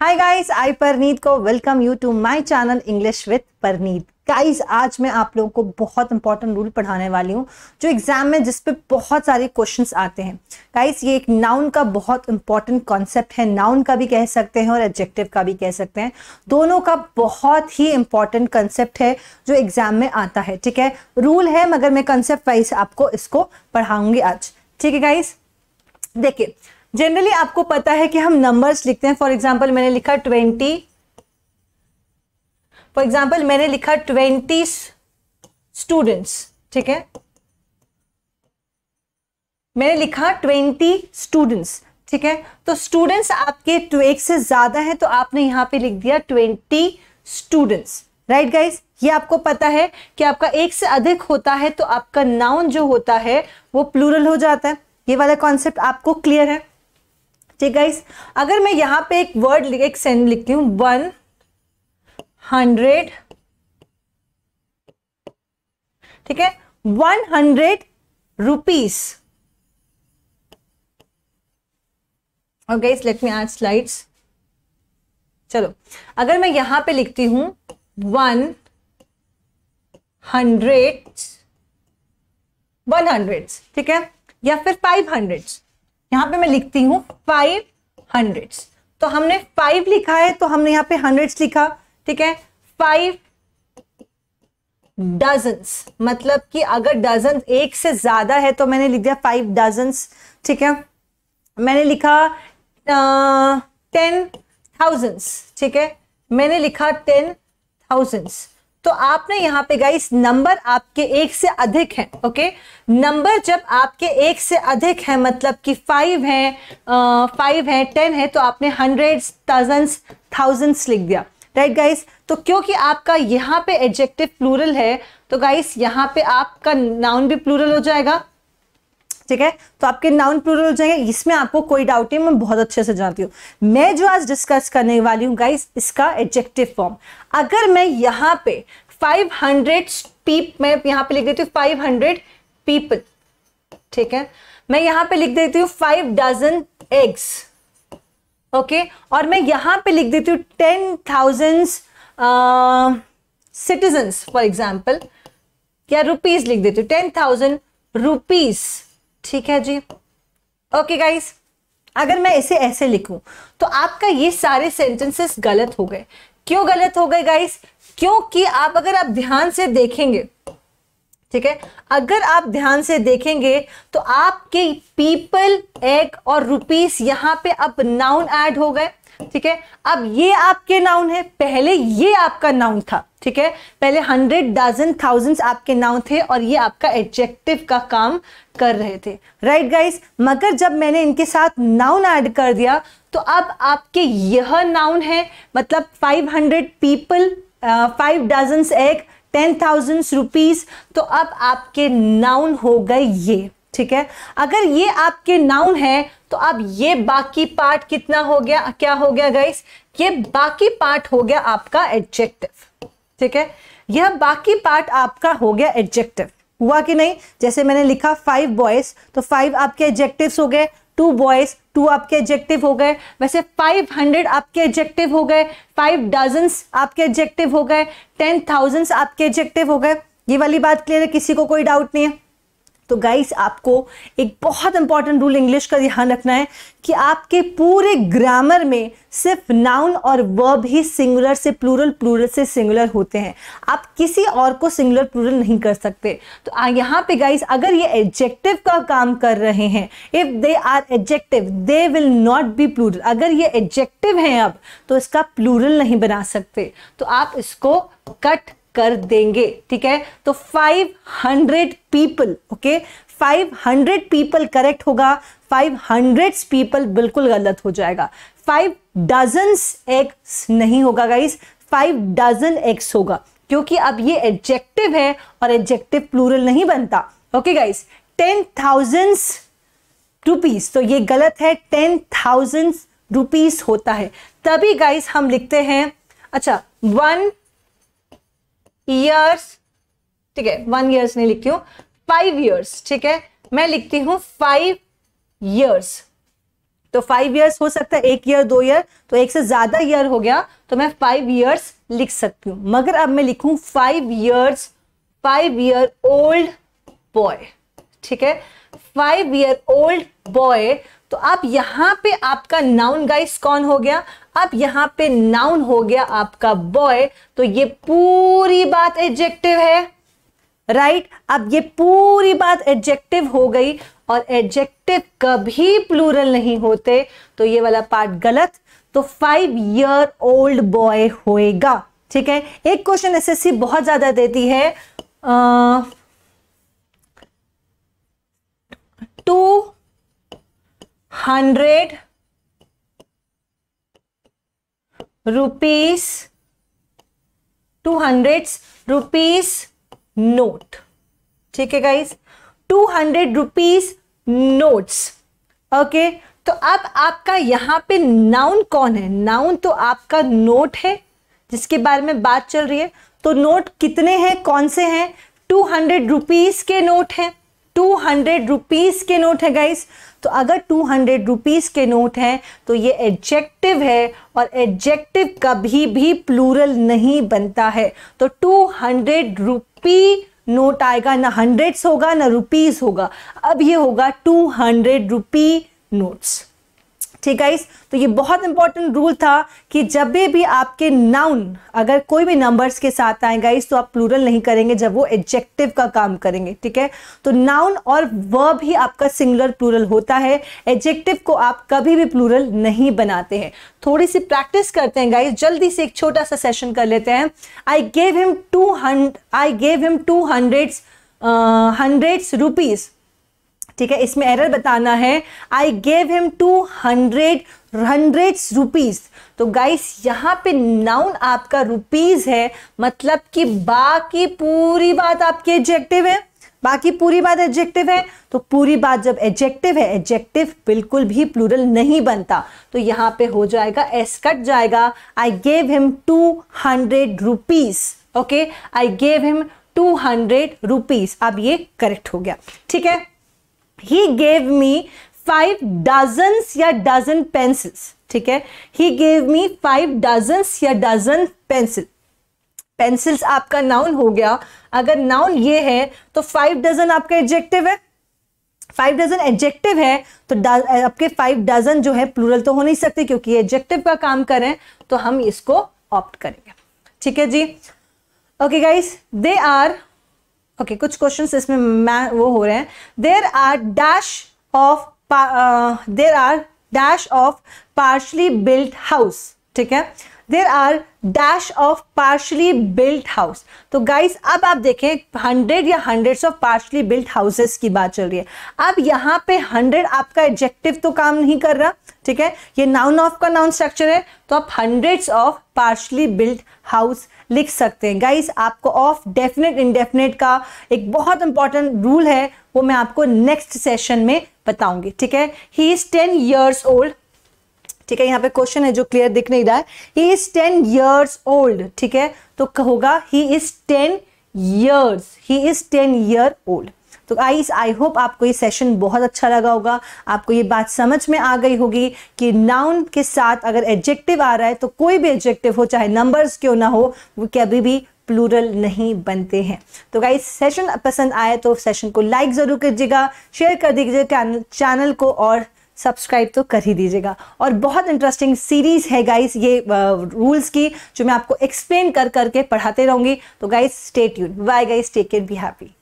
Hi guys I Parneet को welcome you to my channel English with Parneet guys आज मैं आप लोगों को बहुत इंपॉर्टेंट रूल पढ़ाने वाली हूँ जो एग्जाम में जिसपे बहुत सारे क्वेश्चंस आते हैं गाइस ये एक नाउन का बहुत इंपॉर्टेंट कॉन्सेप्ट है नाउन का भी कह सकते हैं और एडजेक्टिव का भी कह सकते हैं दोनों का बहुत ही इंपॉर्टेंट कंसेप्ट है जो एग्जाम में आता है ठीक है रूल है मगर मैं कंसेप्ट वाइज आपको इसको पढ़ाऊंगी आज ठीक है गाइस देखिए जनरली आपको पता है कि हम नंबर्स लिखते हैं फॉर एग्जाम्पल मैंने लिखा ट्वेंटी फॉर एग्जाम्पल मैंने लिखा ट्वेंटी स्टूडेंट्स ठीक है मैंने लिखा ट्वेंटी स्टूडेंट्स ठीक है तो स्टूडेंट्स आपके एक से ज्यादा है तो आपने यहां पे लिख दिया ट्वेंटी स्टूडेंट्स राइट गाइज ये आपको पता है कि आपका एक से अधिक होता है तो आपका नाउन जो होता है वो प्लूरल हो जाता है ये वाला कॉन्सेप्ट आपको क्लियर है ठीक है अगर मैं यहां पे एक वर्ड एक सेंड लिखती हूं वन हंड्रेड ठीक है वन हंड्रेड रुपीज और guys let me add slides चलो अगर मैं यहां पे लिखती हूं वन हंड्रेड वन हंड्रेड ठीक है या फिर फाइव हंड्रेड्स यहाँ पे मैं लिखती हूँ फाइव हंड्रेड्स तो हमने फाइव लिखा है तो हमने यहाँ पे हंड्रेड्स लिखा ठीक है फाइव डजन्स मतलब कि अगर डजन एक से ज्यादा है तो मैंने लिख दिया फाइव डजन्स ठीक है मैंने लिखा टेन थाउजेंड्स ठीक है मैंने लिखा टेन थाउजेंड्स तो आपने यहाँ पे गाइस नंबर आपके एक से अधिक है ओके नंबर जब आपके एक से अधिक है मतलब कि फाइव है फाइव है टेन है तो आपने हंड्रेड थाउजेंड्स थाउजेंड्स लिख दिया राइट गाइस तो क्योंकि आपका यहाँ पे एडजेक्टिव प्लूरल है तो गाइस यहाँ पे आपका नाउन भी प्लूरल हो जाएगा ठीक है तो आपके नाउन प्लूरल हो जाएंगे इसमें आपको कोई डाउट नहीं मैं बहुत अच्छे से जानती हूँ मैं जो आज डिस्कस करने वाली हूँ गाइस इसका एडजेक्टिव फॉर्म अगर मैं यहाँ पे 500 हंड्रेड पीप मैं यहाँ पे लिख देती हूँ 500 हंड्रेड पीपल ठीक है मैं यहाँ पे लिख देती हूँ फाइव डजन एग्स ओके और मैं यहाँ पे लिख देती हूँ ten thousand citizens for example या रुपीज लिख देती हूँ टेन थाउजेंड रुपीज़ ठीक है जी ओके गाइस अगर मैं इसे ऐसे लिखूं तो आपका ये सारे सेंटेंसेस गलत हो गए क्यों गलत हो गए गाइस क्योंकि आप अगर आप ध्यान से देखेंगे ठीक है अगर आप ध्यान से देखेंगे तो आपके पीपल एग और रुपीस यहां पे अब नाउन ऐड हो गए ठीक है अब ये आपके नाउन है पहले ये आपका नाउन था ठीक है पहले हंड्रेड डजन थाउजेंड्स आपके नाउ थे और ये आपका एडजेक्टिव का काम कर रहे थे राइट right गाइस मगर जब मैंने इनके साथ नाउन ऐड कर दिया तो अब आपके यह नाउन है मतलब 500 people five dozen egg ten thousands rupees तो अब आपके नाउन हो गए ये ठीक है अगर ये आपके नाउन है तो अब ये बाकी पार्ट कितना हो गया क्या हो गया गाइस ये बाकी पार्ट हो गया आपका एडजेक्टिव ठीक है यह बाकी पार्ट आपका हो गया एडजेक्टिव हुआ कि नहीं जैसे मैंने लिखा फाइव बॉयज तो फाइव आपके एडजेक्टिव हो गए टू बॉयज टू आपके एडजेक्टिव हो गए वैसे फाइव हंड्रेड आपके एडजेक्टिव हो गए फाइव डजन आपके एडजेक्टिव हो गए टेन थाउजेंड्स आपके एडजेक्टिव हो गए ये वाली बात क्लियर है किसी को कोई डाउट नहीं है तो गाइस आपको एक बहुत इंपॉर्टेंट रूल इंग्लिश का ध्यान रखना है कि आपके पूरे ग्रामर में सिर्फ नाउन और वर्ब ही सिंगुलर से प्लूरल प्लूरल से सिंगुलर होते हैं आप किसी और को सिंगुलर प्लूरल नहीं कर सकते तो यहाँ पे गाइस अगर ये एडजेक्टिव का काम कर रहे हैं if they are adjective they will not be plural अगर ये एडजेक्टिव हैं अब तो इसका प्लूरल नहीं बना सकते तो आप इसको कट कर देंगे ठीक है तो 500 पीपल ओके 500 पीपल करेक्ट होगा 500 पीपल बिल्कुल गलत हो जाएगा फाइव डजन एग्स नहीं होगा गाइस फाइव डजन एग्स होगा क्योंकि अब ये एडजेक्टिव है और एडजेक्टिव प्लूरल नहीं बनता okay guys ten thousand rupees तो ये गलत है टेन थाउजेंड रुपीज होता है तभी गाइस हम लिखते हैं अच्छा वन ईयर्स ठीक है वन ईयर्स नहीं लिखती हूं फाइव ईयर्स ठीक है मैं लिखती हूं फाइव ईयर्स तो फाइव ईयर्स हो सकता है एक ईयर दो ईयर तो एक से ज्यादा ईयर हो गया तो मैं फाइव ईयर्स लिख सकती हूं मगर अब मैं लिखू five years five year old boy ठीक है फाइव ईयर ओल्ड बॉय तो आप यहां पे आपका नाउन गाइस कौन हो गया अब यहां पे नाउन हो गया आपका बॉय तो ये पूरी बात एडजेक्टिव है राइट right? अब ये पूरी बात एडजेक्टिव हो गई और एडजेक्टिव कभी प्लूरल नहीं होते तो ये वाला पार्ट गलत तो फाइव ईयर ओल्ड बॉय होएगा ठीक है एक क्वेश्चन एसएससी बहुत ज्यादा देती है two hundred rupees two hundred rupees note ठीक है guys two hundred rupees notes okay तो अब आपका यहाँ पे नाउन कौन है नाउन तो आपका नोट है जिसके बारे में बात चल रही है तो नोट कितने हैं कौन से हैं टू हंड्रेड रुपीज के नोट हैं टू हंड्रेड रुपीज के नोट है गाइस तो अगर टू हंड्रेड रुपीज़ के नोट हैं तो ये एडजेक्टिव है और एडजेक्टिव कभी भी प्लूरल नहीं बनता है तो टू हंड्रेड रुपी नोट आएगा ना हंड्रेड्स होगा ना रुपीज़ होगा अब ये होगा टू हंड्रेड रुपी नोट्स ठीक है तो ये बहुत इंपॉर्टेंट रूल था कि जब भी भी आपके नाउन अगर कोई भी नंबर्स के साथ आए गाइस तो आप प्लूरल नहीं करेंगे जब वो एडजेक्टिव का काम करेंगे ठीक है तो नाउन और वर्ब ही आपका सिंगुलर प्लूरल होता है एडजेक्टिव को आप कभी भी प्लूरल नहीं बनाते हैं थोड़ी सी प्रैक्टिस करते हैं गाइस जल्दी से एक छोटा सा सेशन कर लेते हैं I gave him two hundred I gave him two hundreds hundreds rupees ठीक है इसमें एरर बताना है I gave him two hundred hundred rupees तो गाइस यहाँ पे नाउन आपका रुपीज है मतलब कि बाकी पूरी बात आपकी एडजेक्टिव है बाकी पूरी बात एडजेक्टिव है तो पूरी बात जब एडजेक्टिव है एडजेक्टिव बिल्कुल भी प्लूरल नहीं बनता तो यहाँ पे हो जाएगा एस कट जाएगा I gave him two hundred rupees okay I gave him two hundred rupees अब ये करेक्ट हो गया ठीक है he gave me five dozens या डजन पेंसिल्स ठीक है he gave me five dozens या डजन पेंसिल पेंसिल्स आपका नाउन हो गया अगर नाउन ये है तो फाइव डजन आपका एडजेक्टिव है फाइव डजन एडजेक्टिव है तो आपके फाइव डजन जो है प्लूरल तो हो नहीं सकते क्योंकि एडजेक्टिव का काम करें तो हम इसको ऑप्ट करेंगे ठीक है जी okay guys they are okay कुछ क्वेश्चंस इसमें मैं वो हो रहे हैं there are dash of there are dash of partially built house ठीक है there are dash of partially built house तो गाइस अब आप देखें हंड्रेड या hundred of partially built houses की बात चल रही है अब यहाँ पे हंड्रेड आपका एडजेक्टिव तो काम नहीं कर रहा ठीक है ये नाउन ऑफ का नाउन स्ट्रक्चर है तो आप hundred of partially built house लिख सकते हैं गाइस आपको ऑफ डेफिनेट इनडेफिनेट का एक बहुत इंपॉर्टेंट रूल है वो मैं आपको नेक्स्ट सेशन में बताऊंगी ठीक है he is ten years old ठीक है यहाँ पे क्वेश्चन है जो क्लियर दिख नहीं रहा है he is ten years old ठीक है तो होगा he is ten years he is ten year old तो आई आई होप आपको ये सेशन बहुत अच्छा लगा होगा आपको ये बात समझ में आ गई होगी कि नाउन के साथ अगर एडजेक्टिव आ रहा है तो कोई भी एडजेक्टिव हो चाहे नंबर्स क्यों ना हो वो कभी भी प्लूरल नहीं बनते हैं तो गाइज सेशन पसंद आए तो सेशन को लाइक ज़रूर कीजिएगा शेयर कर दीजिएगा चैनल को और सब्सक्राइब तो कर ही दीजिएगा और बहुत इंटरेस्टिंग सीरीज़ है गाइस ये रूल्स की जो मैं आपको एक्सप्लेन कर करके पढ़ाते रहूंगी तो guys stay tune bye guys take care be happy